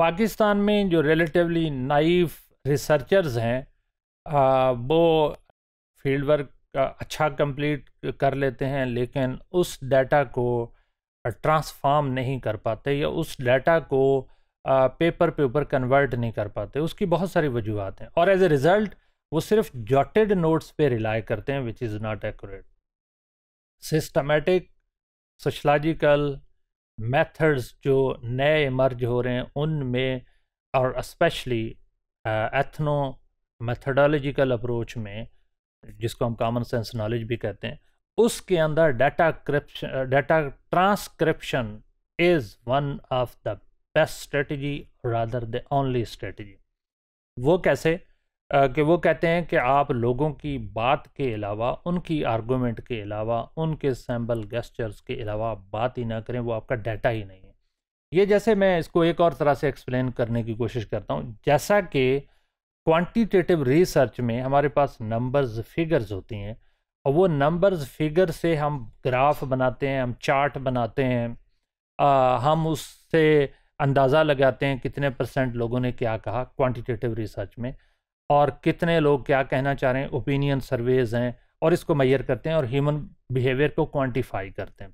पाकिस्तान में जो relatively knife researchers हैं आ, वो फील्ड वर्क अच्छा कंप्लीट कर लेते हैं लेकिन उस डाटा को ट्रांसफार्म नहीं कर पाते या उस डाटा को पेपर पे ऊपर कन्वर्ट नहीं कर पाते उसकी बहुत सारी वजूहत हैं और एज ए रिज़ल्ट वो सिर्फ जॉटेड नोट्स पे रिलाई करते हैं which is not accurate systematic sociological methods जो नए मर्ज हो रहे हैं उनमें और इस्पेशली एथनो मेथडोलॉजिकल अप्रोच में जिसको हम कॉमन सेंस नॉलेज भी कहते हैं उसके अंदर डाटा क्रिप्शन data transcription is one of the best strategy rather the only strategy वो कैसे कि वो कहते हैं कि आप लोगों की बात के अलावा उनकी आर्गूमेंट के अलावा उनके सैम्बल गेस्चर्स के अलावा बात ही ना करें वो आपका डाटा ही नहीं है ये जैसे मैं इसको एक और तरह से एक्सप्लेन करने की कोशिश करता हूँ जैसा कि क्वांटिटेटिव रिसर्च में हमारे पास नंबर्स फिगर्स होती हैं और वो नंबर्स फिगर से हम ग्राफ बनाते हैं हम चार्ट बनाते हैं आ, हम उससे अंदाज़ा लगाते हैं कितने परसेंट लोगों ने क्या कहा क्वांटिटेटिव रिसर्च में और कितने लोग क्या कहना चाह रहे हैं ओपिनियन सर्वेज हैं और इसको मैयर करते हैं और ह्यूमन बिहेवियर को क्वांटिफाई करते हैं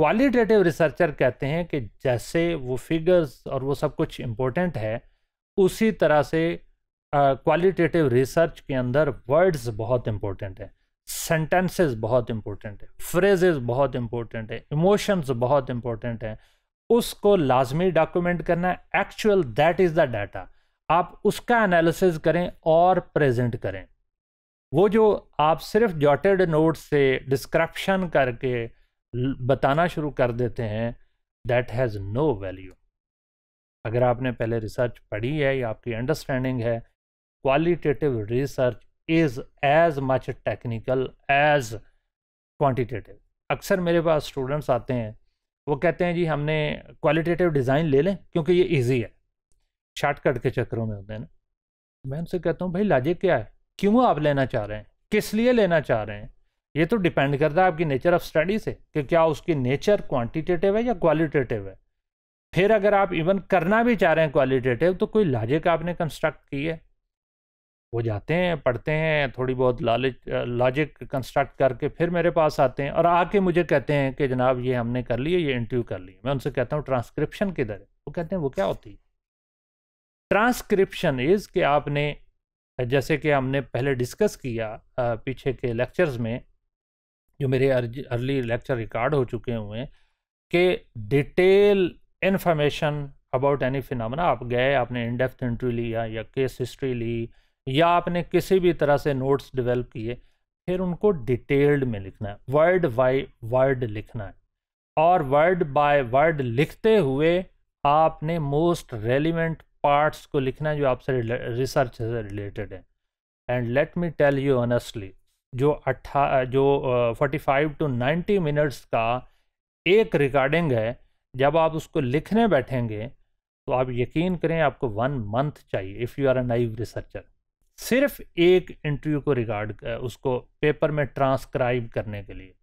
क्वालिटेटिव रिसर्चर कहते हैं कि जैसे वो फिगर्स और वो सब कुछ इम्पोर्टेंट है उसी तरह से क्वालिटेटिव uh, रिसर्च के अंदर वर्ड्स बहुत इम्पोर्टेंट हैं सेंटेंसेस बहुत इम्पोर्टेंट है फ्रेजेस बहुत इम्पोर्टेंट है इमोशंस बहुत इम्पोर्टेंट हैं उसको लाजमी डॉक्यूमेंट करना actual that is the data आप उसका एनालिसिस करें और प्रेजेंट करें वो जो आप सिर्फ जॉटेड नोट से डिस्क्रप्शन करके बताना शुरू कर देते हैं दैट हैज़ नो वैल्यू अगर आपने पहले रिसर्च पढ़ी है या आपकी अंडरस्टैंडिंग है qualitative research is as much technical as quantitative अक्सर मेरे पास स्टूडेंट्स आते हैं वो कहते हैं जी हमने क्वालिटेटिव डिज़ाइन ले लें क्योंकि ये ईजी है शॉर्टकट के चक्करों में होते हैं ना मैं उनसे कहता हूँ भाई लाजिक क्या है क्यों आप लेना चाह रहे हैं किस लिए लेना चाह रहे हैं ये तो डिपेंड करता है आपकी नेचर ऑफ स्टडी से कि क्या उसकी नेचर क्वांटिटेटिव है या क्वालिटेटिव है फिर अगर आप इवन करना भी चाह रहे हैं क्वालिटेटिव तो कोई लॉजिक आपने कंस्ट्रक्ट की है वो जाते हैं पढ़ते हैं थोड़ी बहुत लालच लॉजिक कंस्ट्रक्ट करके फिर मेरे पास आते हैं और आके मुझे कहते हैं कि जनाब ये हमने कर लिए ये इंटरव्यू कर लिए मैं उनसे कहता हूँ ट्रांसक्रिप्शन किधर है वो कहते हैं वो क्या होती है ट्रांसक्रिप्शन इज कि आपने जैसे कि हमने पहले डिस्कस किया पीछे के लेक्चर्स में जो मेरे अर्ली लेक्चर रिकॉर्ड हो चुके हुए हैं कि detail information about any phenomena आप गए आपने इनडेप्थ इंट्री लिया या केस हिस्ट्री ली या आपने किसी भी तरह से नोट्स डिवेल्प किए फिर उनको डिटेल्ड में लिखना है वर्ड बाई वर्ड लिखना है और वर्ड बाय वर्ड लिखते हुए आपने मोस्ट रेलिवेंट पार्ट्स को लिखना है जो आपसे रिसर्च से रिलेटेड है and let me tell you honestly जो अट्ठा जो forty five to ninety minutes का एक रिकॉर्डिंग है जब आप उसको लिखने बैठेंगे तो आप यकीन करें आपको वन मंथ चाहिए if you are a naive researcher सिर्फ एक इंटरव्यू को रिकॉर्ड उसको पेपर में ट्रांसक्राइब करने के लिए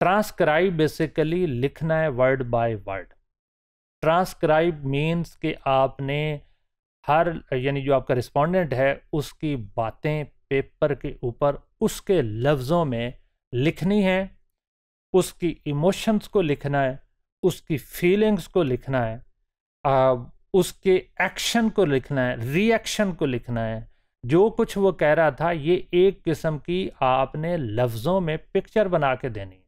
ट्रांसक्राइब बेसिकली लिखना है word by word transcribe means कि आपने हर यानी जो आपका रिस्पॉन्डेंट है उसकी बातें पेपर के ऊपर उसके लफ्ज़ों में लिखनी है उसकी इमोशंस को लिखना है उसकी फीलिंग्स को लिखना है आ, उसके एक्शन को लिखना है रिएक्शन को लिखना है जो कुछ वो कह रहा था ये एक किस्म की आपने लफ्ज़ों में पिक्चर बना के देनी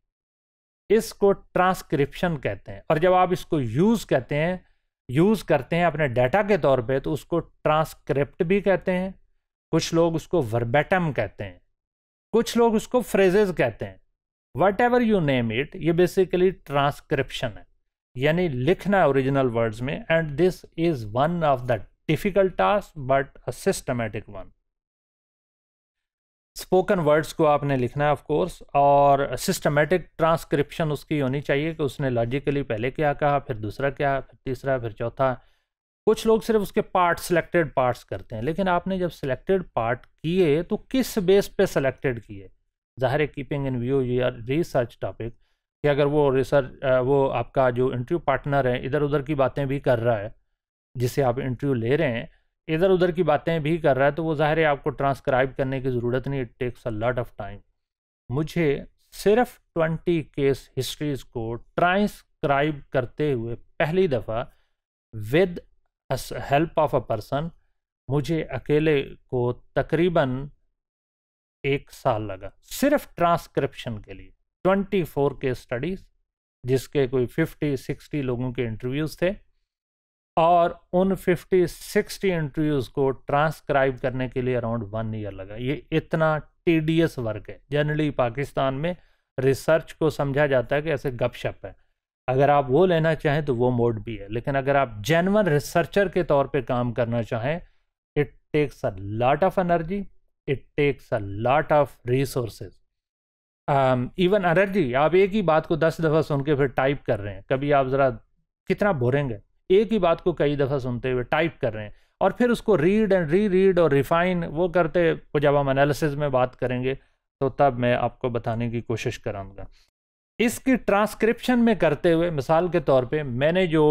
इसको ट्रांसक्रिप्शन कहते हैं और जब आप इसको यूज़ कहते हैं यूज़ करते हैं अपने डाटा के तौर पे तो उसको ट्रांसक्रिप्ट भी कहते हैं कुछ लोग उसको वर्बेटम कहते हैं कुछ लोग उसको फ्रेजेज कहते हैं whatever you name it ये बेसिकली ट्रांसक्रिप्शन है यानी लिखना है ओरिजिनल वर्ड्स में and this is one of the difficult task but a systematic one spoken words को आपने लिखना है ऑफ कोर्स और सिस्टमेटिक ट्रांसक्रिप्शन उसकी होनी चाहिए कि उसने लॉजिकली पहले क्या कहा फिर दूसरा क्या फिर तीसरा फिर चौथा कुछ लोग सिर्फ उसके पार्ट सिलेक्टेड पार्ट्स करते हैं लेकिन आपने जब सिलेक्टेड पार्ट किए तो किस बेस पे सिलेक्टेड किए ज़ाहिर है keeping in view your research topic कि अगर वो रिसर्च वो आपका जो इंटरव्यू पार्टनर है इधर उधर की बातें भी कर रहा है जिसे आप इंटरव्यू ले रहे हैं इधर उधर की बातें भी कर रहा है तो वो ज़ाहिर है आपको ट्रांसक्राइब करने की ज़रूरत नहीं it takes a lot of time मुझे सिर्फ ट्वेंटी केस हिस्ट्रीज़ को ट्रांसक्राइब करते हुए पहली दफ़ा with help of a person मुझे अकेले को तकरीबन एक साल लगा सिर्फ ट्रांसक्रिप्शन के लिए ट्वेंटी फोर के स्टडीज़ जिसके कोई फिफ्टी सिक्सटी लोगों के इंटरव्यूज़ थे और उन 50 60 इंटरव्यूज़ को ट्रांसक्राइब करने के लिए अराउंड वन ईयर लगा ये इतना टीडियस वर्क है जनरली पाकिस्तान में रिसर्च को समझा जाता है कि ऐसे गपशप है अगर आप वो लेना चाहें तो वो मोड भी है लेकिन अगर आप जेनवन रिसर्चर के तौर पे काम करना चाहें it takes a lot of energy it takes a lot of resources even energy आप एक ही बात को दस दफ़ा सुन के फिर टाइप कर रहे हैं कभी आप ज़रा कितना बोरेंगे एक ही बात को कई दफ़ा सुनते हुए टाइप कर रहे हैं और फिर उसको रीड एंड री रीड और रिफाइन वो करते वो जब हम एनालिसिस में बात करेंगे तो तब मैं आपको बताने की कोशिश कराऊंगा इसकी ट्रांसक्रिप्शन में करते हुए मिसाल के तौर पे मैंने जो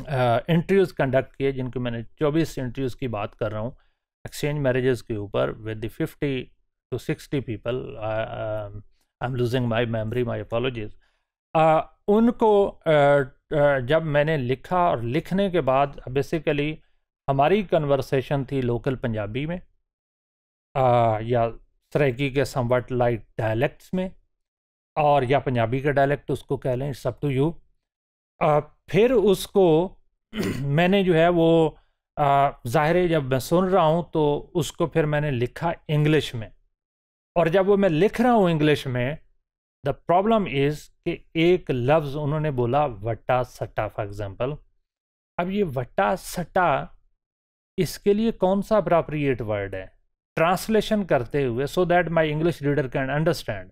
इंटरव्यूज़ कंडक्ट किए जिनको मैंने 24 इंटरव्यूज़ की बात कर रहा हूँ एक्सचेंज मैरिजेस के ऊपर with fifty to sixty people I am losing my memory my apologies उनको uh, जब मैंने लिखा और लिखने के बाद बेसिकली हमारी कन्वर्सेशन थी लोकल पंजाबी में आ, या सरेकी के समवट लाइट डायलैक्ट्स में और या पंजाबी का डायलैक्ट उसको कह लें सब टू यू फिर उसको मैंने जो है वो ज़ाहिर है जब मैं सुन रहा हूँ तो उसको फिर मैंने लिखा इंग्लिश में और जब वो मैं लिख रहा हूँ इंग्लिश में द प्रॉब्लम इज कि एक लफ्ज उन्होंने बोला वट्टा सट्टा फॉर एग्जाम्पल अब ये वट्टा सट्टा इसके लिए कौन सा अप्रोप्रिएट वर्ड है ट्रांसलेशन करते हुए so that my English reader can understand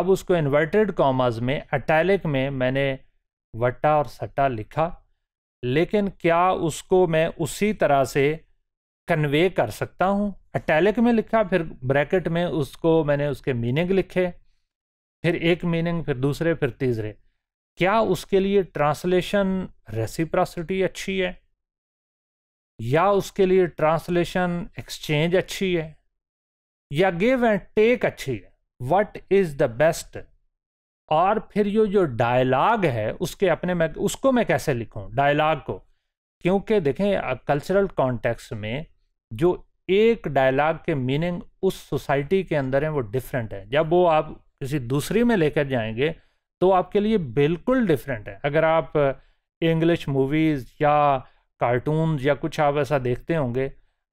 अब उसको इन्वर्टेड कॉमाज में अटैलिक में मैंने वट्टा और सट्टा लिखा लेकिन क्या उसको मैं उसी तरह से कन्वे कर सकता हूँ अटैलिक में लिखा फिर ब्रैकेट में उसको मैंने उसके मीनिंग लिखे फिर एक मीनिंग फिर दूसरे फिर तीसरे क्या उसके लिए ट्रांसलेशन रेसिप्रासिटी अच्छी है या उसके लिए ट्रांसलेशन एक्सचेंज अच्छी है या गिव एंड टेक अच्छी है वट इज़ द बेस्ट और फिर ये जो डायलाग है उसके अपने मैं उसको मैं कैसे लिखूं डायलाग को क्योंकि देखें कल्चरल कॉन्टेक्स में जो एक डायलाग के मीनिंग उस सोसाइटी के अंदर हैं वो डिफरेंट है जब वो आप किसी दूसरी में लेकर जाएंगे तो आपके लिए बिल्कुल डिफरेंट है अगर आप इंग्लिश uh, मूवीज़ या कार्टून या कुछ आप ऐसा देखते होंगे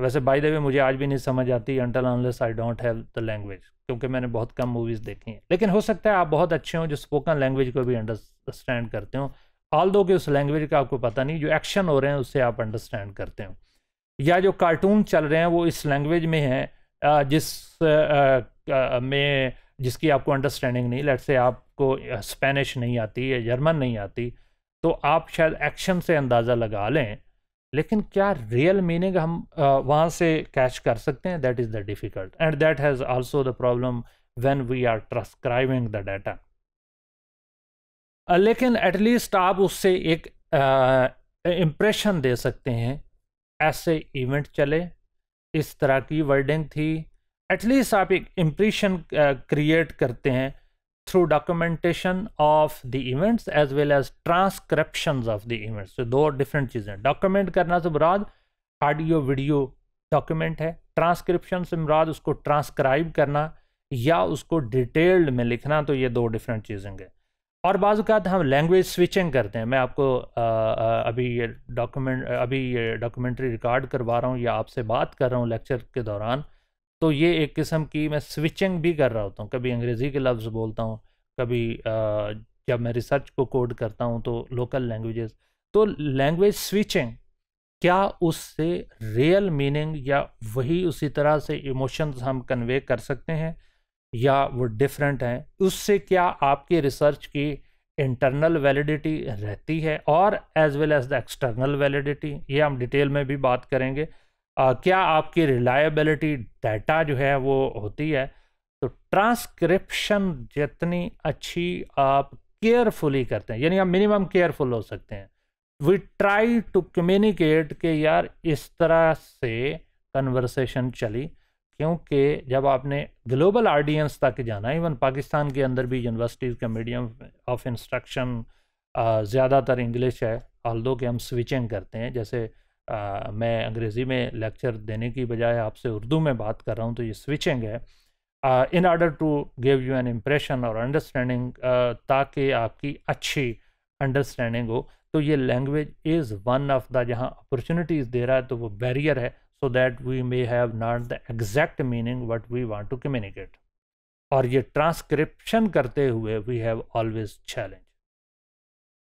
वैसे बाय द वे मुझे आज भी नहीं समझ आती until unless I don't have the language क्योंकि मैंने बहुत कम मूवीज़ देखी हैं लेकिन हो सकता है आप बहुत अच्छे हों जो स्पोकन लैंग्वेज को भी अंडरस्टैंड करते हो ऑल दो कि उस लैंग्वेज का आपको पता नहीं जो एक्शन हो रहे हैं उससे आप अंडरस्टैंड करते हो या जो कार्टून चल रहे हैं वो इस लैंग्वेज में हैं जिस में जिसकी आपको अंडरस्टैंडिंग नहीं लेट से आपको स्पेनिश नहीं आती या जर्मन नहीं आती तो आप शायद एक्शन से अंदाज़ा लगा लें लेकिन क्या रियल मीनिंग हम वहाँ से कैच कर सकते हैं that is the difficult and that has also the problem when we are transcribing the data लेकिन एटलीस्ट आप उससे एक इम्प्रेशन दे सकते हैं ऐसे इवेंट चले इस तरह की वर्डिंग थी एटलीस्ट आप एक इम्प्रेशन क्रिएट करते हैं through documentation of the events as well as transcription of the events तो दो डिफरेंट चीज़ें डॉक्यूमेंट करना से मुराद ऑडियो वीडियो डॉक्यूमेंट है ट्रांसक्रिप्शन से मुराद उसको ट्रांसक्राइब करना या उसको डिटेल्ड में लिखना तो ये दो डिफरेंट चीज़ें हैं और बाज़ात हम लैंग्वेज स्विचिंग करते हैं मैं आपको आ, आ, अभी ये डॉक्यूमेंट अभी ये डॉक्यूमेंट्री रिकॉर्ड करवा रहा हूँ या आपसे बात कर रहा हूँ लेक्चर के दौरान तो ये एक किस्म की मैं स्विचिंग भी कर रहा होता हूँ कभी अंग्रेज़ी के लफ्ज़ बोलता हूँ कभी आ, जब मैं रिसर्च को कोड करता हूँ तो लोकल लैंग्वेजेस तो लैंग्वेज स्विचिंग क्या उससे रियल मीनिंग या वही उसी तरह से इमोशंस हम कन्वे कर सकते हैं या वो डिफरेंट हैं उससे क्या आपके रिसर्च की इंटरनल वैलिडिटी रहती है और as well as the external validity ये हम डिटेल में भी बात करेंगे आ, क्या आपकी रिलायबिलिटी डाटा जो है वो होती है तो ट्रांसक्रिप्शन जितनी अच्छी आप केयरफुली करते हैं यानी आप मिनिमम केयरफुल हो सकते हैं वी ट्राई टू कम्युनिकेट के यार इस तरह से कन्वर्सेशन चली क्योंकि जब आपने ग्लोबल ऑडियंस तक जाना इवन पाकिस्तान के अंदर भी यूनिवर्सिटीज़ का मीडियम ऑफ इंस्ट्रक्शन ज़्यादातर इंग्लिश है ऑल दो कि हम स्विचिंग करते हैं जैसे आ, मैं अंग्रेज़ी में लेक्चर देने की बजाय आपसे उर्दू में बात कर रहा हूँ तो ये स्विचिंग है in order to give you an impression और अंडरस्टैंडिंग ताकि आपकी अच्छी अंडरस्टैंडिंग हो तो ये language is one of the जहाँ अपॉर्चुनिटीज़ दे रहा है तो वो बैरियर है so that we may have not the exact meaning what we want to communicate. Or ye transcription karte we have always challenged.